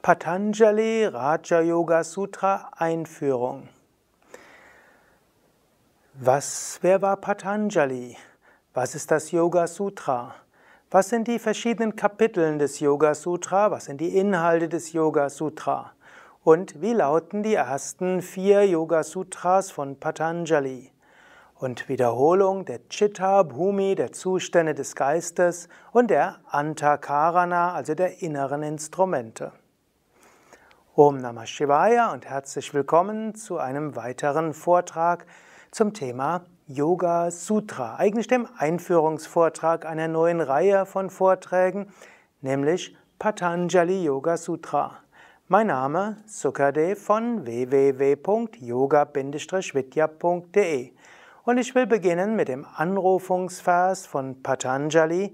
Patanjali Raja Yoga Sutra Einführung. Was, wer war Patanjali? Was ist das Yoga Sutra? Was sind die verschiedenen Kapiteln des Yoga Sutra? Was sind die Inhalte des Yoga Sutra? Und wie lauten die ersten vier Yoga Sutras von Patanjali? Und Wiederholung der Chitta Bhumi, der Zustände des Geistes und der Antakarana, also der inneren Instrumente. Om Namah Shivaya und herzlich willkommen zu einem weiteren Vortrag zum Thema Yoga Sutra, eigentlich dem Einführungsvortrag einer neuen Reihe von Vorträgen, nämlich Patanjali Yoga Sutra. Mein Name Sukadev von www.yoga-vidya.de und ich will beginnen mit dem Anrufungsvers von Patanjali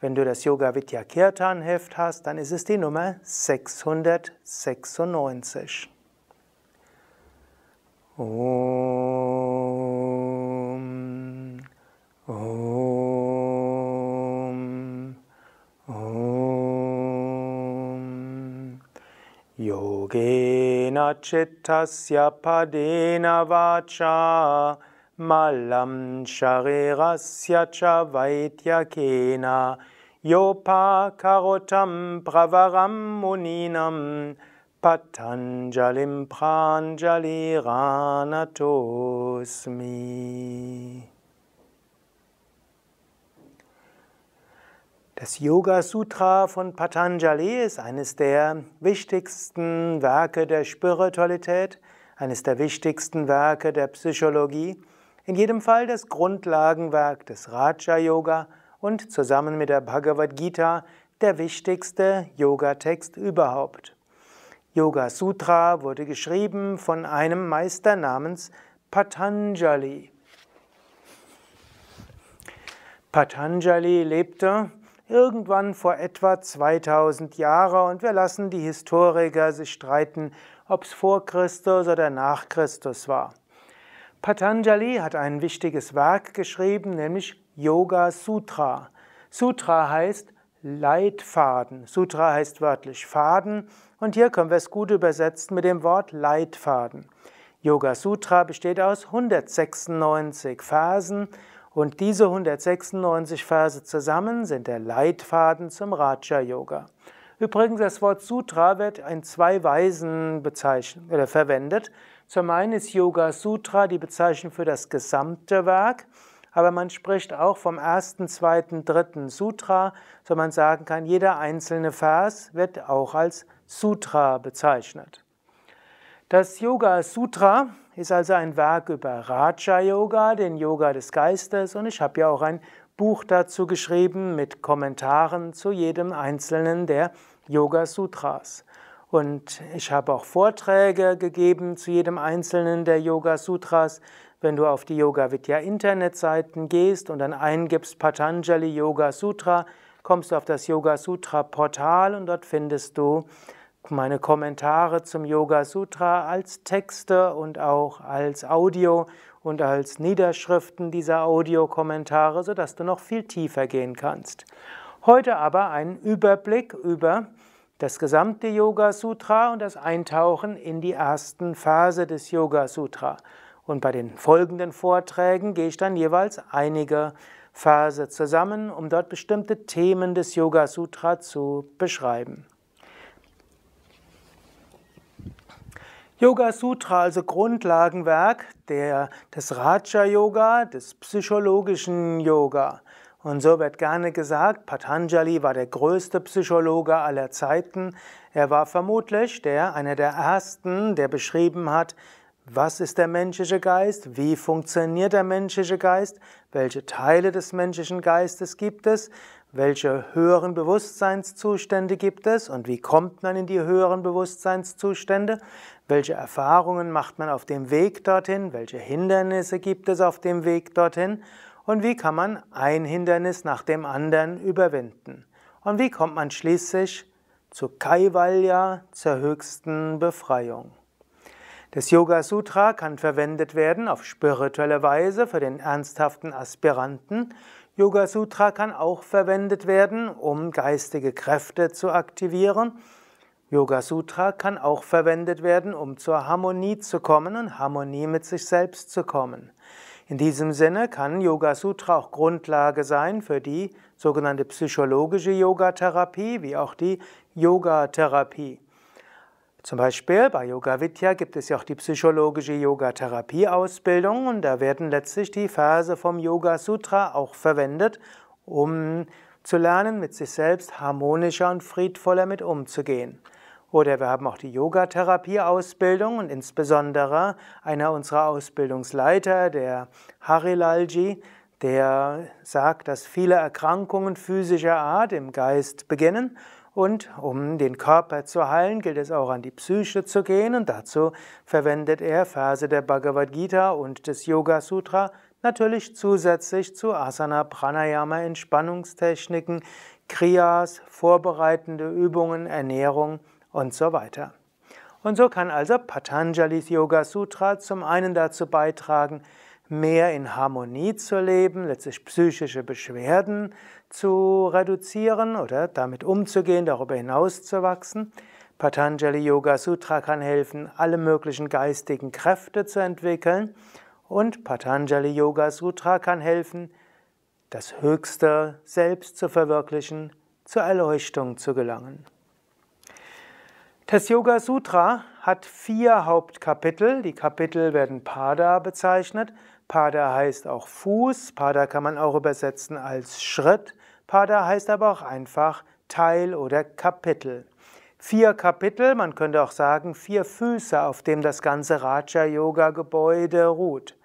wenn du das Yoga Vidya Kirtan Heft hast, dann ist es die Nummer 696. Om, Om, Om. Yogena chittasya padena vacha malam sharirasya cha vaityakena Yopa Karotam pravaram Muninam Patanjalim Pranjali Ranatosmi. Das Yoga Sutra von Patanjali ist eines der wichtigsten Werke der Spiritualität, eines der wichtigsten Werke der Psychologie, in jedem Fall das Grundlagenwerk des Raja Yoga und zusammen mit der Bhagavad Gita der wichtigste Yoga-Text überhaupt. Yoga Sutra wurde geschrieben von einem Meister namens Patanjali. Patanjali lebte irgendwann vor etwa 2000 Jahren und wir lassen die Historiker sich streiten, ob es vor Christus oder nach Christus war. Patanjali hat ein wichtiges Werk geschrieben, nämlich Yoga Sutra. Sutra heißt Leitfaden. Sutra heißt wörtlich Faden und hier können wir es gut übersetzen mit dem Wort Leitfaden. Yoga Sutra besteht aus 196 Versen und diese 196 Verse zusammen sind der Leitfaden zum Raja Yoga. Übrigens, das Wort Sutra wird in zwei Weisen bezeichnet oder äh, verwendet. Zum einen ist Yoga Sutra die Bezeichnung für das gesamte Werk aber man spricht auch vom ersten, zweiten, dritten Sutra, so man sagen kann, jeder einzelne Vers wird auch als Sutra bezeichnet. Das Yoga Sutra ist also ein Werk über Raja Yoga, den Yoga des Geistes, und ich habe ja auch ein Buch dazu geschrieben mit Kommentaren zu jedem einzelnen der Yoga Sutras. Und ich habe auch Vorträge gegeben zu jedem einzelnen der Yoga Sutras, wenn du auf die Yoga Vidya Internetseiten gehst und dann eingibst Patanjali Yoga Sutra, kommst du auf das Yoga Sutra Portal und dort findest du meine Kommentare zum Yoga Sutra als Texte und auch als Audio und als Niederschriften dieser Audiokommentare, sodass du noch viel tiefer gehen kannst. Heute aber einen Überblick über das gesamte Yoga Sutra und das Eintauchen in die ersten Phase des Yoga Sutra. Und bei den folgenden Vorträgen gehe ich dann jeweils einige Verse zusammen, um dort bestimmte Themen des Yoga Sutra zu beschreiben. Yoga Sutra, also Grundlagenwerk der, des Raja Yoga, des psychologischen Yoga. Und so wird gerne gesagt, Patanjali war der größte Psychologe aller Zeiten. Er war vermutlich der, einer der ersten, der beschrieben hat, was ist der menschliche Geist? Wie funktioniert der menschliche Geist? Welche Teile des menschlichen Geistes gibt es? Welche höheren Bewusstseinszustände gibt es? Und wie kommt man in die höheren Bewusstseinszustände? Welche Erfahrungen macht man auf dem Weg dorthin? Welche Hindernisse gibt es auf dem Weg dorthin? Und wie kann man ein Hindernis nach dem anderen überwinden? Und wie kommt man schließlich zu Kaivalya, zur höchsten Befreiung? Das Yoga Sutra kann verwendet werden auf spirituelle Weise für den ernsthaften Aspiranten. Yoga Sutra kann auch verwendet werden, um geistige Kräfte zu aktivieren. Yoga Sutra kann auch verwendet werden, um zur Harmonie zu kommen und Harmonie mit sich selbst zu kommen. In diesem Sinne kann Yoga Sutra auch Grundlage sein für die sogenannte psychologische Yogatherapie wie auch die Yogatherapie. Zum Beispiel bei Yoga Vidya gibt es ja auch die psychologische Yogatherapie-Ausbildung und da werden letztlich die Verse vom Yoga Sutra auch verwendet, um zu lernen, mit sich selbst harmonischer und friedvoller mit umzugehen. Oder wir haben auch die Yogatherapie-Ausbildung und insbesondere einer unserer Ausbildungsleiter, der Harilalji, der sagt, dass viele Erkrankungen physischer Art im Geist beginnen und um den Körper zu heilen, gilt es auch an die Psyche zu gehen und dazu verwendet er Verse der Bhagavad Gita und des Yoga Sutra, natürlich zusätzlich zu Asana, Pranayama, Entspannungstechniken, Kriyas, vorbereitende Übungen, Ernährung und so weiter. Und so kann also Patanjali's Yoga Sutra zum einen dazu beitragen, mehr in Harmonie zu leben, letztlich psychische Beschwerden zu reduzieren oder damit umzugehen, darüber hinaus zu wachsen. Patanjali Yoga Sutra kann helfen, alle möglichen geistigen Kräfte zu entwickeln. Und Patanjali Yoga Sutra kann helfen, das Höchste selbst zu verwirklichen, zur Erleuchtung zu gelangen. Das Yoga Sutra hat vier Hauptkapitel. Die Kapitel werden Pada bezeichnet. Pada heißt auch Fuß. Pada kann man auch übersetzen als Schritt. Pada heißt aber auch einfach Teil oder Kapitel. Vier Kapitel, man könnte auch sagen vier Füße, auf dem das ganze Raja-Yoga-Gebäude ruht.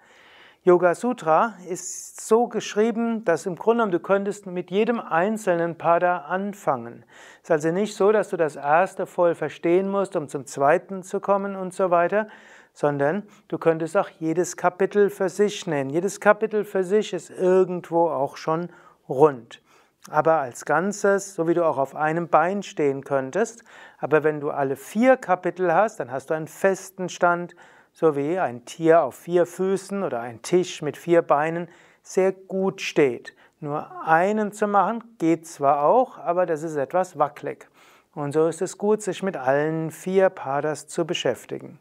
Yoga Sutra ist so geschrieben, dass im Grunde genommen du könntest mit jedem einzelnen Pada anfangen. Es ist also nicht so, dass du das erste voll verstehen musst, um zum zweiten zu kommen und so weiter, sondern du könntest auch jedes Kapitel für sich nennen. Jedes Kapitel für sich ist irgendwo auch schon rund aber als Ganzes, so wie du auch auf einem Bein stehen könntest. Aber wenn du alle vier Kapitel hast, dann hast du einen festen Stand, so wie ein Tier auf vier Füßen oder ein Tisch mit vier Beinen sehr gut steht. Nur einen zu machen geht zwar auch, aber das ist etwas wackelig. Und so ist es gut, sich mit allen vier Padas zu beschäftigen.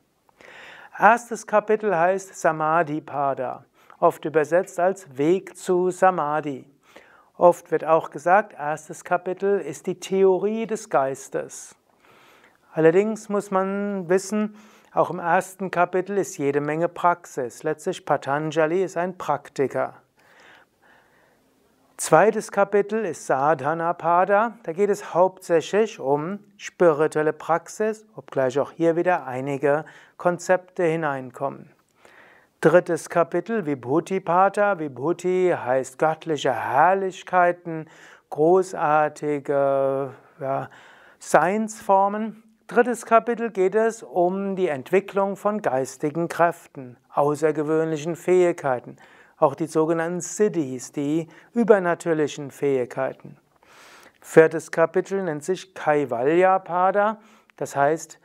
Erstes Kapitel heißt Samadhi Pada, oft übersetzt als Weg zu Samadhi. Oft wird auch gesagt, erstes Kapitel ist die Theorie des Geistes. Allerdings muss man wissen, auch im ersten Kapitel ist jede Menge Praxis. Letztlich Patanjali ist ein Praktiker. Zweites Kapitel ist Sadhanapada. Da geht es hauptsächlich um spirituelle Praxis, obgleich auch hier wieder einige Konzepte hineinkommen. Drittes Kapitel Vibhuti Vibhutipata. Vibhuti heißt göttliche Herrlichkeiten, großartige ja, Seinsformen. Drittes Kapitel geht es um die Entwicklung von geistigen Kräften, außergewöhnlichen Fähigkeiten, auch die sogenannten Siddhis, die übernatürlichen Fähigkeiten. Viertes Kapitel nennt sich Kaivalya Pada, das heißt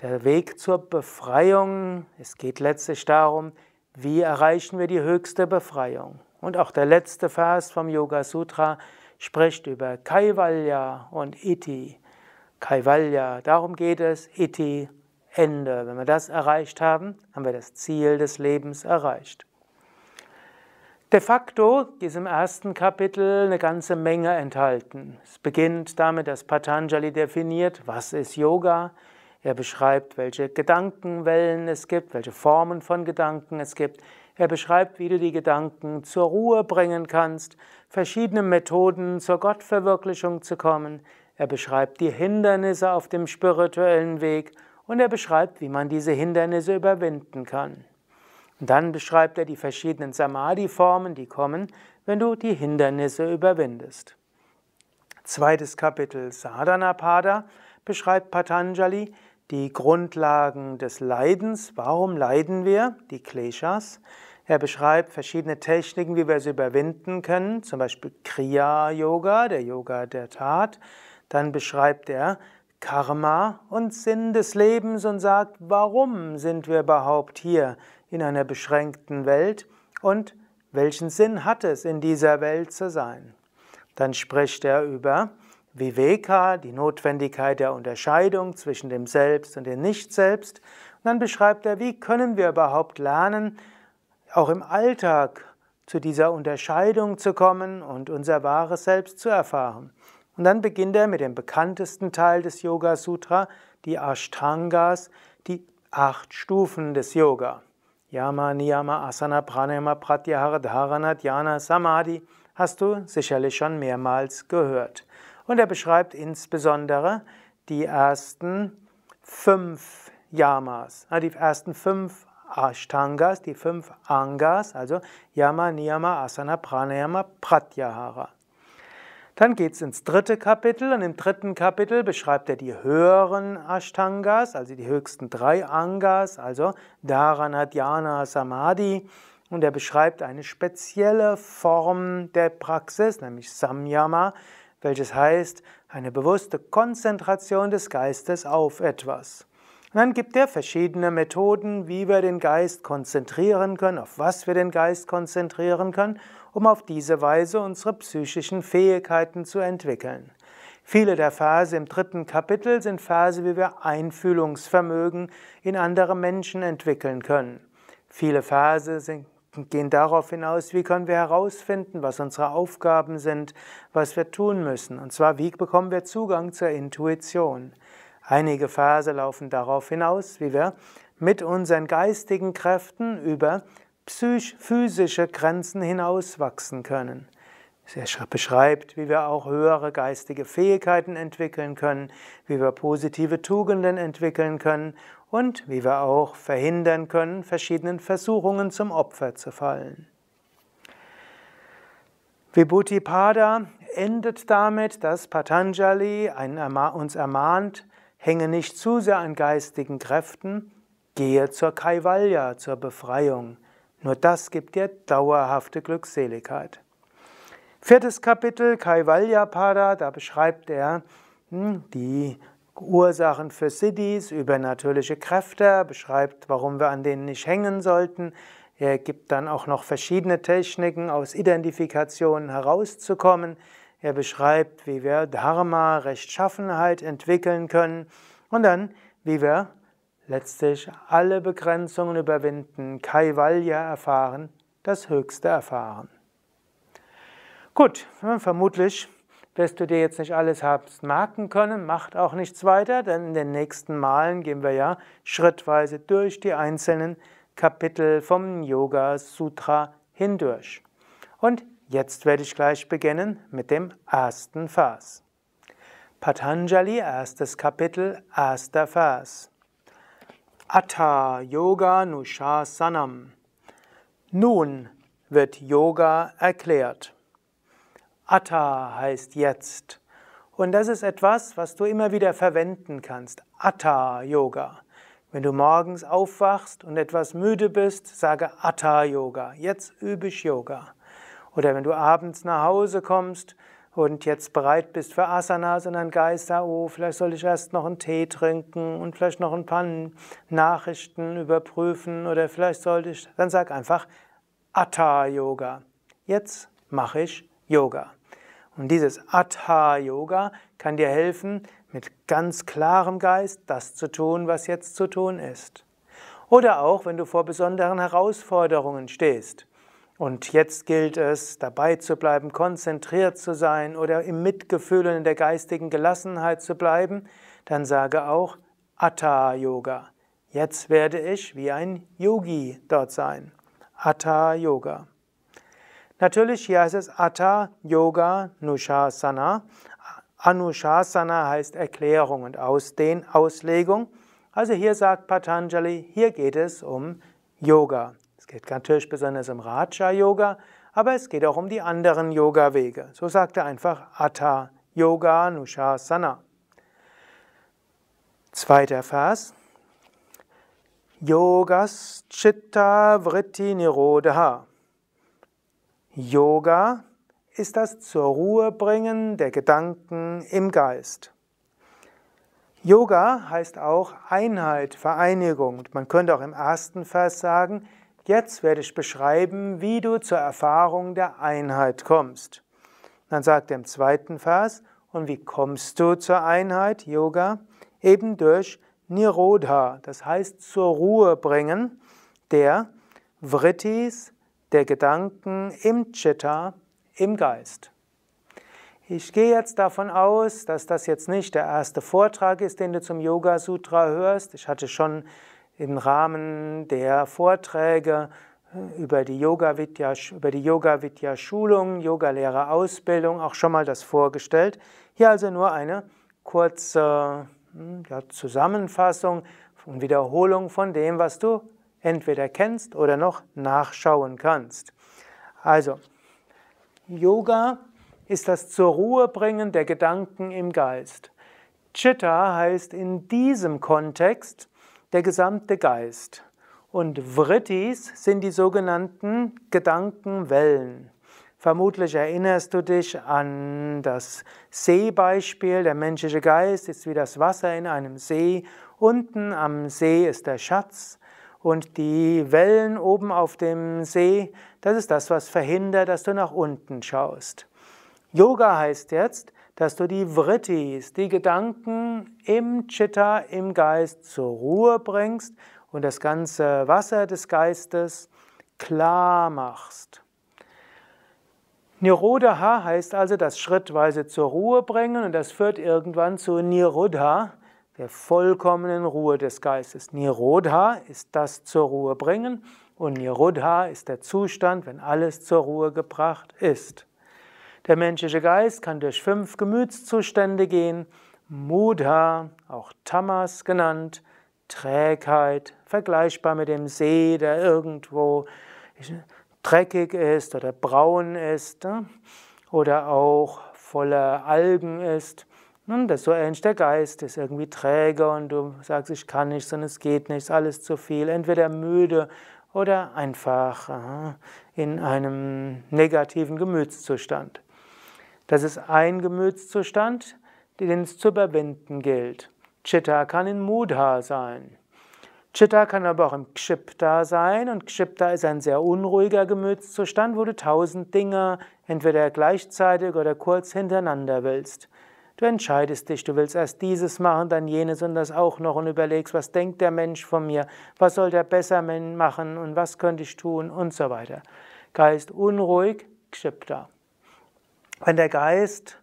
der Weg zur Befreiung. Es geht letztlich darum, wie erreichen wir die höchste Befreiung? Und auch der letzte Vers vom Yoga Sutra spricht über Kaivalya und Iti. Kaivalya, darum geht es, Iti, Ende. Wenn wir das erreicht haben, haben wir das Ziel des Lebens erreicht. De facto ist im ersten Kapitel eine ganze Menge enthalten. Es beginnt damit, dass Patanjali definiert, was ist Yoga, er beschreibt, welche Gedankenwellen es gibt, welche Formen von Gedanken es gibt. Er beschreibt, wie du die Gedanken zur Ruhe bringen kannst, verschiedene Methoden zur Gottverwirklichung zu kommen. Er beschreibt die Hindernisse auf dem spirituellen Weg und er beschreibt, wie man diese Hindernisse überwinden kann. Und dann beschreibt er die verschiedenen Samadhi-Formen, die kommen, wenn du die Hindernisse überwindest. Zweites Kapitel Sadhanapada beschreibt Patanjali, die Grundlagen des Leidens. Warum leiden wir? Die Kleshas. Er beschreibt verschiedene Techniken, wie wir sie überwinden können, zum Beispiel Kriya-Yoga, der Yoga der Tat. Dann beschreibt er Karma und Sinn des Lebens und sagt, warum sind wir überhaupt hier in einer beschränkten Welt und welchen Sinn hat es, in dieser Welt zu sein. Dann spricht er über Viveka, die Notwendigkeit der Unterscheidung zwischen dem Selbst und dem Nicht-Selbst. Und dann beschreibt er, wie können wir überhaupt lernen, auch im Alltag zu dieser Unterscheidung zu kommen und unser wahres Selbst zu erfahren. Und dann beginnt er mit dem bekanntesten Teil des Yoga Sutra, die Ashtangas, die acht Stufen des Yoga. Yama, Niyama, Asana, Pranayama, Pratyahara, Dharana, Dhyana, Samadhi hast du sicherlich schon mehrmals gehört. Und er beschreibt insbesondere die ersten fünf Yamas, die ersten fünf Ashtangas, die fünf Angas, also Yama, Niyama, Asana, Pranayama, Pratyahara. Dann geht es ins dritte Kapitel und im dritten Kapitel beschreibt er die höheren Ashtangas, also die höchsten drei Angas, also Dharana, Dhyana, Samadhi. Und er beschreibt eine spezielle Form der Praxis, nämlich Samyama, welches heißt eine bewusste Konzentration des Geistes auf etwas. Und dann gibt er verschiedene Methoden, wie wir den Geist konzentrieren können, auf was wir den Geist konzentrieren können, um auf diese Weise unsere psychischen Fähigkeiten zu entwickeln. Viele der Verse im dritten Kapitel sind Verse, wie wir Einfühlungsvermögen in andere Menschen entwickeln können. Viele Verse sind gehen darauf hinaus, wie können wir herausfinden, was unsere Aufgaben sind, was wir tun müssen. Und zwar, wie bekommen wir Zugang zur Intuition? Einige Verse laufen darauf hinaus, wie wir mit unseren geistigen Kräften über physische Grenzen hinauswachsen können. Er beschreibt, wie wir auch höhere geistige Fähigkeiten entwickeln können, wie wir positive Tugenden entwickeln können und wie wir auch verhindern können, verschiedenen Versuchungen zum Opfer zu fallen. Vibhuti Pada endet damit, dass Patanjali uns ermahnt, hänge nicht zu sehr an geistigen Kräften, gehe zur Kaivalya, zur Befreiung. Nur das gibt dir dauerhafte Glückseligkeit. Viertes Kapitel, Kaivalya Pada, da beschreibt er hm, die Ursachen für Siddhis, über natürliche Kräfte, beschreibt, warum wir an denen nicht hängen sollten. Er gibt dann auch noch verschiedene Techniken, aus Identifikationen herauszukommen. Er beschreibt, wie wir Dharma, Rechtschaffenheit entwickeln können und dann, wie wir letztlich alle Begrenzungen überwinden, Kaivalya erfahren, das Höchste erfahren. Gut, vermutlich wirst du dir jetzt nicht alles hast merken können, macht auch nichts weiter, denn in den nächsten Malen gehen wir ja schrittweise durch die einzelnen Kapitel vom Yoga Sutra hindurch. Und jetzt werde ich gleich beginnen mit dem ersten Vers. Patanjali, erstes Kapitel, erster Vers. Atta Yoga Nushasanam. Nun wird Yoga erklärt. Atta heißt jetzt. Und das ist etwas, was du immer wieder verwenden kannst. Atta Yoga. Wenn du morgens aufwachst und etwas müde bist, sage Atta Yoga. Jetzt übe ich Yoga. Oder wenn du abends nach Hause kommst und jetzt bereit bist für Asanas und dann Geister, ah, oh, vielleicht soll ich erst noch einen Tee trinken und vielleicht noch ein paar Nachrichten überprüfen oder vielleicht sollte ich, dann sag einfach Atta Yoga. Jetzt mache ich Yoga. Und dieses Atha-Yoga kann dir helfen, mit ganz klarem Geist das zu tun, was jetzt zu tun ist. Oder auch, wenn du vor besonderen Herausforderungen stehst. Und jetzt gilt es, dabei zu bleiben, konzentriert zu sein oder im Mitgefühl und in der geistigen Gelassenheit zu bleiben, dann sage auch Atta Yoga. Jetzt werde ich wie ein Yogi dort sein. Atta Yoga. Natürlich hier heißt es Atta Yoga Nushasana. Anushasana heißt Erklärung und Ausdehn, Auslegung. Also hier sagt Patanjali, hier geht es um Yoga. Es geht natürlich besonders um Raja Yoga, aber es geht auch um die anderen Yoga-Wege. So sagt er einfach Atta Yoga Nushasana. Zweiter Vers. Yogas Chitta Vritti Nirodha. Yoga ist das zur Ruhe bringen der Gedanken im Geist. Yoga heißt auch Einheit, Vereinigung. Und man könnte auch im ersten Vers sagen, jetzt werde ich beschreiben, wie du zur Erfahrung der Einheit kommst. Dann sagt er im zweiten Vers, und wie kommst du zur Einheit, Yoga? Eben durch Nirodha, das heißt zur Ruhe bringen der Vrittis, der Gedanken im Chitta, im Geist. Ich gehe jetzt davon aus, dass das jetzt nicht der erste Vortrag ist, den du zum Yoga Sutra hörst. Ich hatte schon im Rahmen der Vorträge äh, über die Yoga Vidya, über die Yoga Vidya Schulung, Yogalehrer Ausbildung auch schon mal das vorgestellt. Hier also nur eine kurze hm, ja, Zusammenfassung und Wiederholung von dem, was du entweder kennst oder noch nachschauen kannst. Also, Yoga ist das zur Ruhe bringen der Gedanken im Geist. Chitta heißt in diesem Kontext der gesamte Geist. Und Vrittis sind die sogenannten Gedankenwellen. Vermutlich erinnerst du dich an das Seebeispiel. Der menschliche Geist ist wie das Wasser in einem See. Unten am See ist der Schatz und die Wellen oben auf dem See, das ist das, was verhindert, dass du nach unten schaust. Yoga heißt jetzt, dass du die Vrittis, die Gedanken im Chitta, im Geist zur Ruhe bringst und das ganze Wasser des Geistes klar machst. Nirodha heißt also das schrittweise zur Ruhe bringen und das führt irgendwann zu Nirodha, der vollkommenen Ruhe des Geistes. Nirodha ist das zur Ruhe bringen und Nirodha ist der Zustand, wenn alles zur Ruhe gebracht ist. Der menschliche Geist kann durch fünf Gemütszustände gehen, Mudha, auch Tamas genannt, Trägheit, vergleichbar mit dem See, der irgendwo dreckig ist oder braun ist ne? oder auch voller Algen ist nun, ne, das so ähnlich der Geist ist irgendwie träge und du sagst, ich kann nichts und es geht nichts, alles zu viel, entweder müde oder einfach äh, in einem negativen Gemütszustand. Das ist ein Gemütszustand, den es zu überwinden gilt. Chitta kann in Mudha sein. Chitta kann aber auch im Kshipta sein und Kshipta ist ein sehr unruhiger Gemütszustand, wo du tausend Dinge entweder gleichzeitig oder kurz hintereinander willst. Du entscheidest dich, du willst erst dieses machen, dann jenes und das auch noch und überlegst, was denkt der Mensch von mir, was soll der besser machen und was könnte ich tun und so weiter. Geist unruhig, Kshipta. Wenn der Geist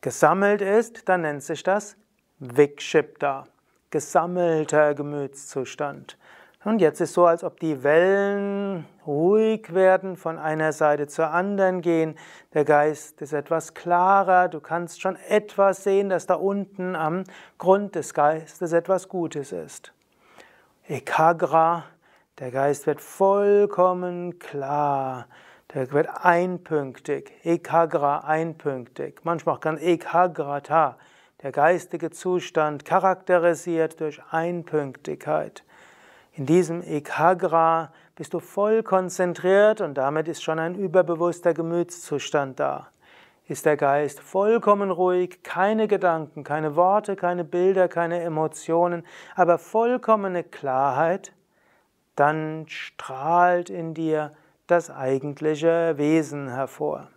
gesammelt ist, dann nennt sich das Vikshipta, gesammelter Gemütszustand. Und jetzt ist so, als ob die Wellen ruhig werden, von einer Seite zur anderen gehen. Der Geist ist etwas klarer. Du kannst schon etwas sehen, dass da unten am Grund des Geistes etwas Gutes ist. Ekagra, der Geist wird vollkommen klar. Der wird einpünktig. Ekagra, einpünktig. Manchmal auch ganz Ekagrata. Der geistige Zustand charakterisiert durch Einpünktigkeit. In diesem Ekagra bist du voll konzentriert und damit ist schon ein überbewusster Gemütszustand da. Ist der Geist vollkommen ruhig, keine Gedanken, keine Worte, keine Bilder, keine Emotionen, aber vollkommene Klarheit, dann strahlt in dir das eigentliche Wesen hervor.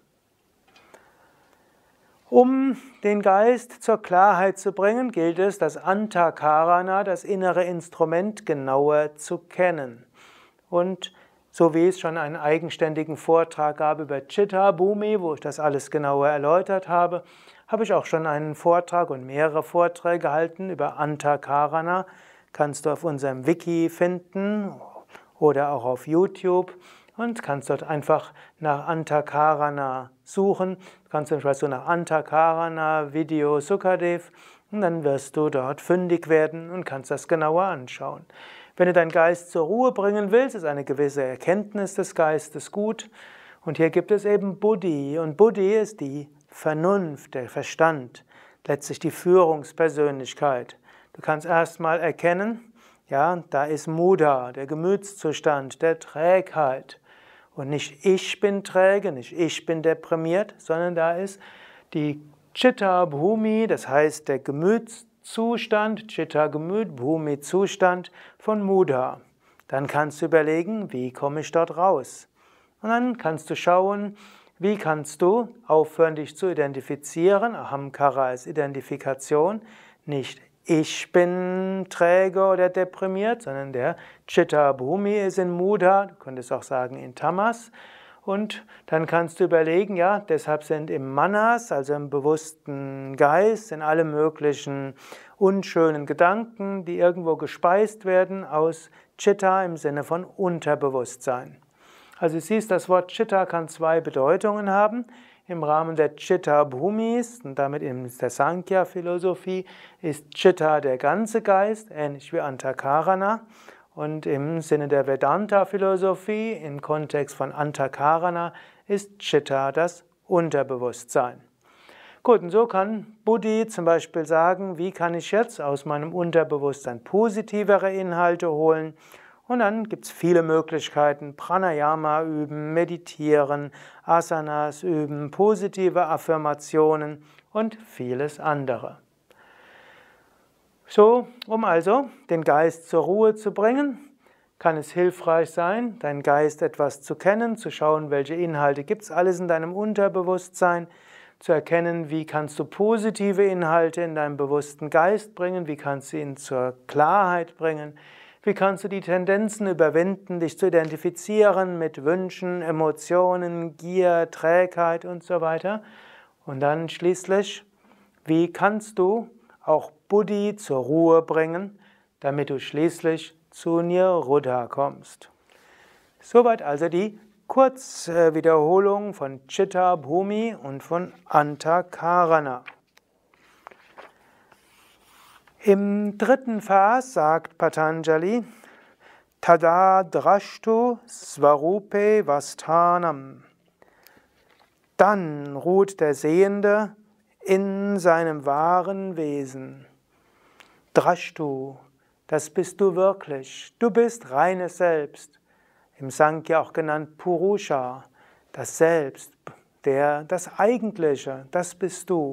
Um den Geist zur Klarheit zu bringen, gilt es, das Antakarana, das innere Instrument, genauer zu kennen. Und so wie es schon einen eigenständigen Vortrag gab über Chitta Bhumi, wo ich das alles genauer erläutert habe, habe ich auch schon einen Vortrag und mehrere Vorträge gehalten über Antakarana. Kannst du auf unserem Wiki finden oder auch auf YouTube und kannst dort einfach nach Antakarana suchen. Du kannst zum Beispiel also nach Antakarana Video Sukadev und dann wirst du dort fündig werden und kannst das genauer anschauen. Wenn du deinen Geist zur Ruhe bringen willst, ist eine gewisse Erkenntnis des Geistes gut. Und hier gibt es eben Buddhi und Buddhi ist die Vernunft, der Verstand, letztlich die Führungspersönlichkeit. Du kannst erstmal erkennen, ja, da ist Muda, der Gemütszustand, der Trägheit. Und nicht ich bin träge, nicht ich bin deprimiert, sondern da ist die Chitta Bhumi, das heißt der Gemütszustand, Chitta Gemüt, Bhumi Zustand von Muda. Dann kannst du überlegen, wie komme ich dort raus? Und dann kannst du schauen, wie kannst du aufhören, dich zu identifizieren? Ahamkara ist Identifikation, nicht ich bin träge oder deprimiert, sondern der Chitta Bhumi ist in Muda, du könntest auch sagen in Tamas. Und dann kannst du überlegen, ja, deshalb sind im Manas, also im bewussten Geist, in alle möglichen unschönen Gedanken, die irgendwo gespeist werden, aus Chitta im Sinne von Unterbewusstsein. Also siehst, das Wort Chitta kann zwei Bedeutungen haben. Im Rahmen der Chitta Bhumis und damit in der Sankhya-Philosophie ist Chitta der ganze Geist, ähnlich wie Antakarana. Und im Sinne der Vedanta-Philosophie, im Kontext von Antakarana, ist Chitta das Unterbewusstsein. Gut, und so kann Buddhi zum Beispiel sagen, wie kann ich jetzt aus meinem Unterbewusstsein positivere Inhalte holen und dann gibt es viele Möglichkeiten. Pranayama üben, meditieren, Asanas üben, positive Affirmationen und vieles andere. So, um also den Geist zur Ruhe zu bringen, kann es hilfreich sein, deinen Geist etwas zu kennen, zu schauen, welche Inhalte gibt es alles in deinem Unterbewusstsein, zu erkennen, wie kannst du positive Inhalte in deinen bewussten Geist bringen, wie kannst du ihn zur Klarheit bringen, wie kannst du die Tendenzen überwinden, dich zu identifizieren mit Wünschen, Emotionen, Gier, Trägheit und so weiter? Und dann schließlich, wie kannst du auch Buddhi zur Ruhe bringen, damit du schließlich zu Niruddha kommst? Soweit also die Kurzwiederholung von Chitta Bhumi und von Antakarana. Im dritten Vers sagt Patanjali, Tada drashtu svarupe vastanam. Dann ruht der Sehende in seinem wahren Wesen. Drashtu, das bist du wirklich. Du bist reines Selbst. Im Sankhya auch genannt Purusha, das Selbst, der, das Eigentliche, das bist du.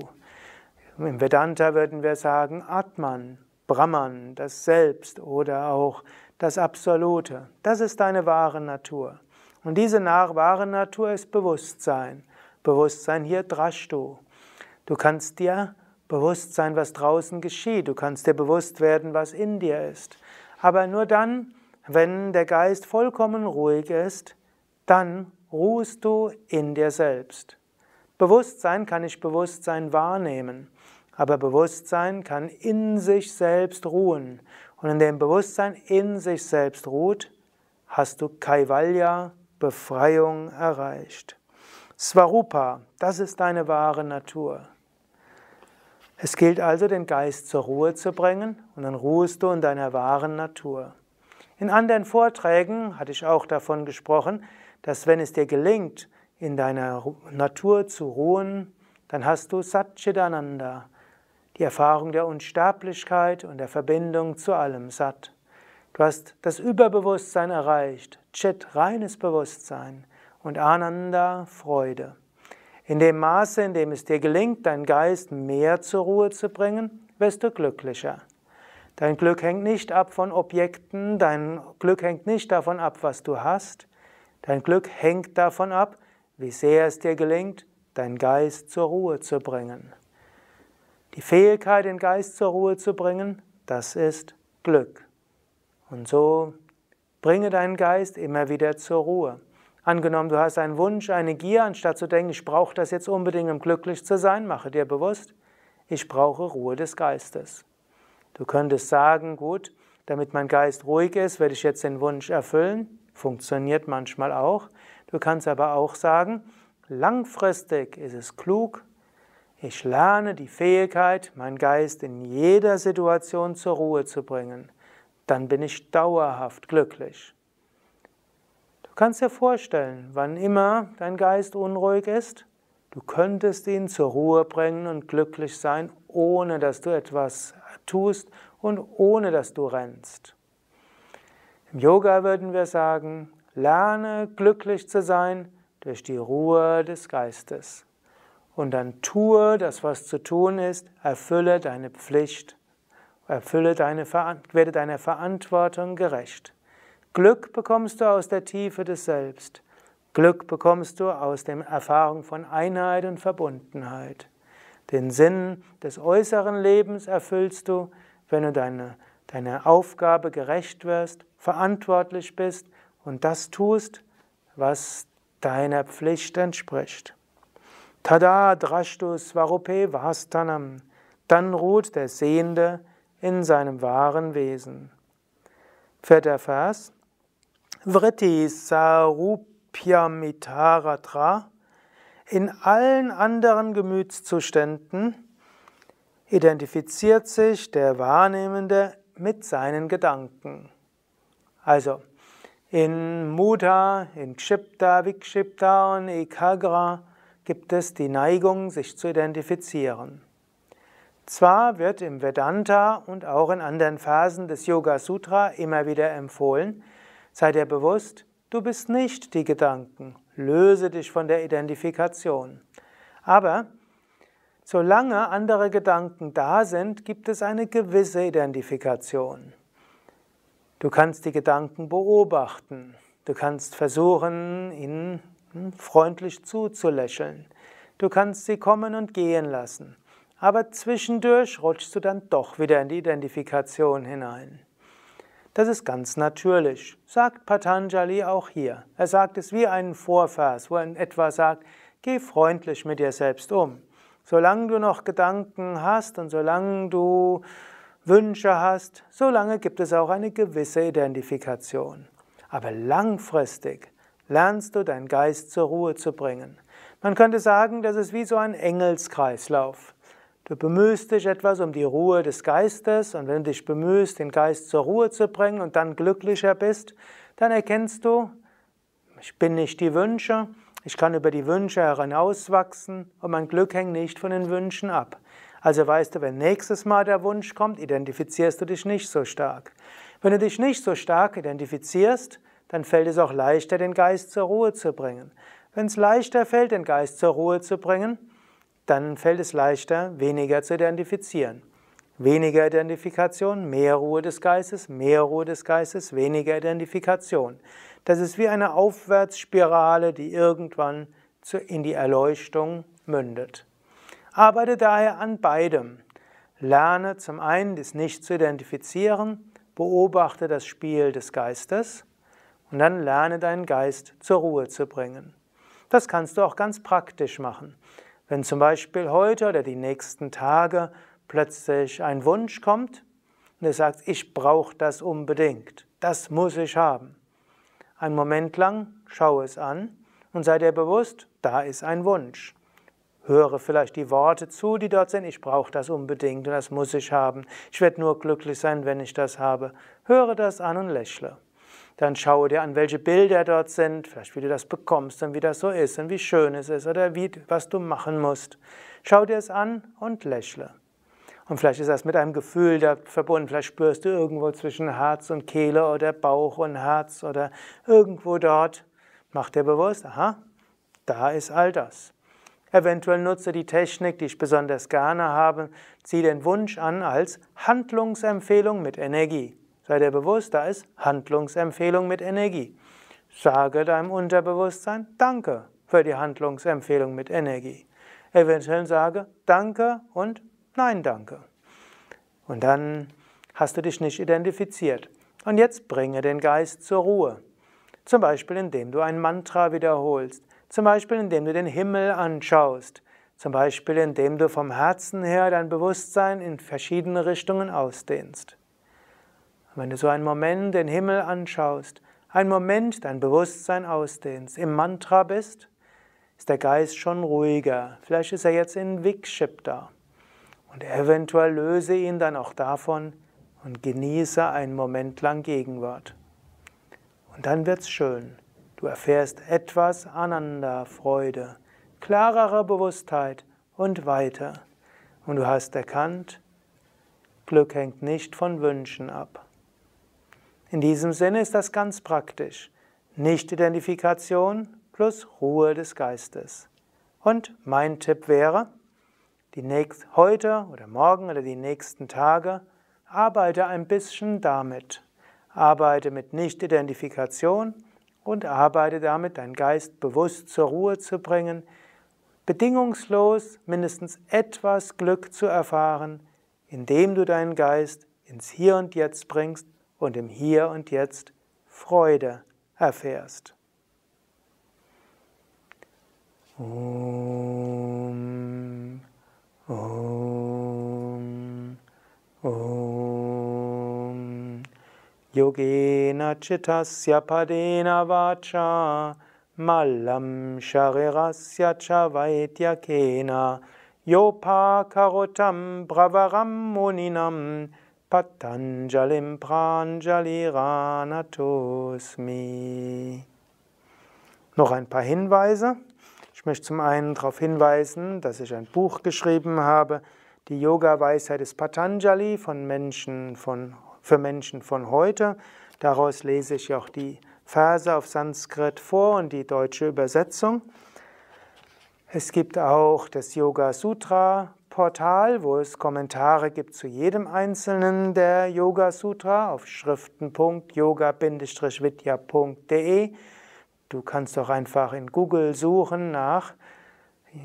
Im Vedanta würden wir sagen Atman, Brahman, das Selbst oder auch das Absolute. Das ist deine wahre Natur. Und diese wahre Natur ist Bewusstsein. Bewusstsein hier Drashtu. Du kannst dir bewusst sein, was draußen geschieht. Du kannst dir bewusst werden, was in dir ist. Aber nur dann, wenn der Geist vollkommen ruhig ist, dann ruhst du in dir selbst. Bewusstsein kann ich Bewusstsein wahrnehmen. Aber Bewusstsein kann in sich selbst ruhen. Und in dem Bewusstsein in sich selbst ruht, hast du Kaivalya, Befreiung erreicht. Svarupa, das ist deine wahre Natur. Es gilt also, den Geist zur Ruhe zu bringen und dann ruhest du in deiner wahren Natur. In anderen Vorträgen hatte ich auch davon gesprochen, dass wenn es dir gelingt, in deiner Natur zu ruhen, dann hast du Satchitananda, die Erfahrung der Unsterblichkeit und der Verbindung zu allem satt. Du hast das Überbewusstsein erreicht, Chit, reines Bewusstsein und Ananda, Freude. In dem Maße, in dem es dir gelingt, deinen Geist mehr zur Ruhe zu bringen, wirst du glücklicher. Dein Glück hängt nicht ab von Objekten, dein Glück hängt nicht davon ab, was du hast, dein Glück hängt davon ab, wie sehr es dir gelingt, deinen Geist zur Ruhe zu bringen. Die Fähigkeit, den Geist zur Ruhe zu bringen, das ist Glück. Und so bringe deinen Geist immer wieder zur Ruhe. Angenommen, du hast einen Wunsch, eine Gier, anstatt zu denken, ich brauche das jetzt unbedingt, um glücklich zu sein, mache dir bewusst, ich brauche Ruhe des Geistes. Du könntest sagen, gut, damit mein Geist ruhig ist, werde ich jetzt den Wunsch erfüllen. Funktioniert manchmal auch. Du kannst aber auch sagen, langfristig ist es klug, ich lerne die Fähigkeit, meinen Geist in jeder Situation zur Ruhe zu bringen. Dann bin ich dauerhaft glücklich. Du kannst dir vorstellen, wann immer dein Geist unruhig ist, du könntest ihn zur Ruhe bringen und glücklich sein, ohne dass du etwas tust und ohne dass du rennst. Im Yoga würden wir sagen, lerne glücklich zu sein durch die Ruhe des Geistes und dann tue das, was zu tun ist, erfülle deine Pflicht, erfülle deine, werde deiner Verantwortung gerecht. Glück bekommst du aus der Tiefe des Selbst. Glück bekommst du aus der Erfahrung von Einheit und Verbundenheit. Den Sinn des äußeren Lebens erfüllst du, wenn du deine, deiner Aufgabe gerecht wirst, verantwortlich bist und das tust, was deiner Pflicht entspricht. Tada drashtu svarupe vastanam. Dann ruht der Sehende in seinem wahren Wesen. Vierter Vers. Vritti sarupyamitharatra. In allen anderen Gemütszuständen identifiziert sich der Wahrnehmende mit seinen Gedanken. Also in Mudha, in Kshipta, Vikshipta und Ekagra gibt es die Neigung, sich zu identifizieren. Zwar wird im Vedanta und auch in anderen Phasen des Yoga Sutra immer wieder empfohlen, sei dir bewusst, du bist nicht die Gedanken, löse dich von der Identifikation. Aber solange andere Gedanken da sind, gibt es eine gewisse Identifikation. Du kannst die Gedanken beobachten, du kannst versuchen, ihnen Leuten freundlich zuzulächeln. Du kannst sie kommen und gehen lassen. Aber zwischendurch rutschst du dann doch wieder in die Identifikation hinein. Das ist ganz natürlich, sagt Patanjali auch hier. Er sagt es wie einen Vorvers, wo er in etwa sagt, geh freundlich mit dir selbst um. Solange du noch Gedanken hast und solange du Wünsche hast, solange gibt es auch eine gewisse Identifikation. Aber langfristig lernst du deinen Geist zur Ruhe zu bringen. Man könnte sagen, das ist wie so ein Engelskreislauf. Du bemühst dich etwas um die Ruhe des Geistes und wenn du dich bemühst, den Geist zur Ruhe zu bringen und dann glücklicher bist, dann erkennst du, ich bin nicht die Wünsche, ich kann über die Wünsche hinauswachsen und mein Glück hängt nicht von den Wünschen ab. Also weißt du, wenn nächstes Mal der Wunsch kommt, identifizierst du dich nicht so stark. Wenn du dich nicht so stark identifizierst, dann fällt es auch leichter, den Geist zur Ruhe zu bringen. Wenn es leichter fällt, den Geist zur Ruhe zu bringen, dann fällt es leichter, weniger zu identifizieren. Weniger Identifikation, mehr Ruhe des Geistes, mehr Ruhe des Geistes, weniger Identifikation. Das ist wie eine Aufwärtsspirale, die irgendwann in die Erleuchtung mündet. Arbeite daher an beidem. Lerne zum einen, das Nicht zu identifizieren, beobachte das Spiel des Geistes und dann lerne deinen Geist zur Ruhe zu bringen. Das kannst du auch ganz praktisch machen. Wenn zum Beispiel heute oder die nächsten Tage plötzlich ein Wunsch kommt und du sagst, ich brauche das unbedingt, das muss ich haben. Ein Moment lang schaue es an und sei dir bewusst, da ist ein Wunsch. Höre vielleicht die Worte zu, die dort sind, ich brauche das unbedingt und das muss ich haben. Ich werde nur glücklich sein, wenn ich das habe. Höre das an und lächle. Dann schaue dir an, welche Bilder dort sind, vielleicht wie du das bekommst und wie das so ist und wie schön es ist oder wie, was du machen musst. Schau dir es an und lächle. Und vielleicht ist das mit einem Gefühl da verbunden. Vielleicht spürst du irgendwo zwischen Herz und Kehle oder Bauch und Herz oder irgendwo dort. Mach dir bewusst, aha, da ist all das. Eventuell nutze die Technik, die ich besonders gerne habe, zieh den Wunsch an als Handlungsempfehlung mit Energie. Sei dir bewusst, da ist Handlungsempfehlung mit Energie. Sage deinem Unterbewusstsein Danke für die Handlungsempfehlung mit Energie. Eventuell sage Danke und Nein, danke. Und dann hast du dich nicht identifiziert. Und jetzt bringe den Geist zur Ruhe. Zum Beispiel indem du ein Mantra wiederholst. Zum Beispiel indem du den Himmel anschaust. Zum Beispiel indem du vom Herzen her dein Bewusstsein in verschiedene Richtungen ausdehnst. Wenn du so einen Moment den Himmel anschaust, einen Moment dein Bewusstsein ausdehnst, im Mantra bist, ist der Geist schon ruhiger. Vielleicht ist er jetzt in da. Und eventuell löse ihn dann auch davon und genieße einen Moment lang Gegenwart. Und dann wird's schön. Du erfährst etwas aneinander Freude, klarere Bewusstheit und weiter. Und du hast erkannt, Glück hängt nicht von Wünschen ab. In diesem Sinne ist das ganz praktisch. Nicht-Identifikation plus Ruhe des Geistes. Und mein Tipp wäre, die nächst, heute oder morgen oder die nächsten Tage, arbeite ein bisschen damit. Arbeite mit Nicht-Identifikation und arbeite damit, deinen Geist bewusst zur Ruhe zu bringen, bedingungslos mindestens etwas Glück zu erfahren, indem du deinen Geist ins Hier und Jetzt bringst und im Hier und Jetzt Freude erfährst. Om, Om, Om. Yogena chittasya padena vacha malam sharirasya cha kena yopa karotam bravaram muninam Patanjalim Pranjaliranatosmi. Noch ein paar Hinweise. Ich möchte zum einen darauf hinweisen, dass ich ein Buch geschrieben habe, die Yoga-Weisheit des Patanjali von Menschen von, für Menschen von heute. Daraus lese ich auch die Verse auf Sanskrit vor und die deutsche Übersetzung. Es gibt auch das Yoga Sutra Portal, wo es Kommentare gibt zu jedem einzelnen der Yoga Sutra auf schriften.yoga-vidya.de. Du kannst doch einfach in Google suchen nach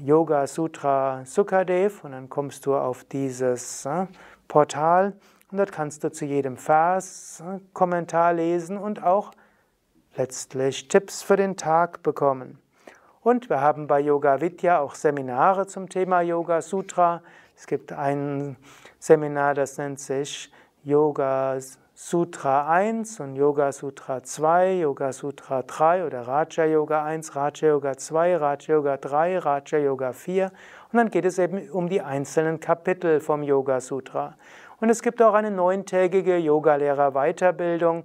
Yoga Sutra Sukadev und dann kommst du auf dieses äh, Portal und dort kannst du zu jedem Vers äh, Kommentar lesen und auch letztlich Tipps für den Tag bekommen. Und wir haben bei Yoga Vidya auch Seminare zum Thema Yoga Sutra. Es gibt ein Seminar, das nennt sich Yoga Sutra 1 und Yoga Sutra 2, Yoga Sutra 3 oder Raja Yoga 1, Raja Yoga 2, Raja Yoga 3, Raja Yoga 4. Und dann geht es eben um die einzelnen Kapitel vom Yoga Sutra. Und es gibt auch eine neuntägige Yogalehrer-Weiterbildung.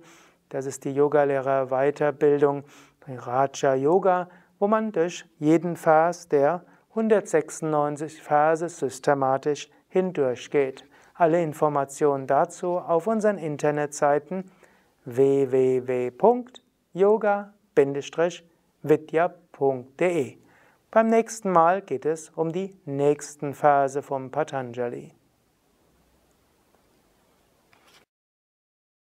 Das ist die Yogalehrer-Weiterbildung Raja Yoga wo man durch jeden Vers der 196 Verse systematisch hindurchgeht. Alle Informationen dazu auf unseren Internetseiten www.yoga-vidya.de. Beim nächsten Mal geht es um die nächsten Verse vom Patanjali.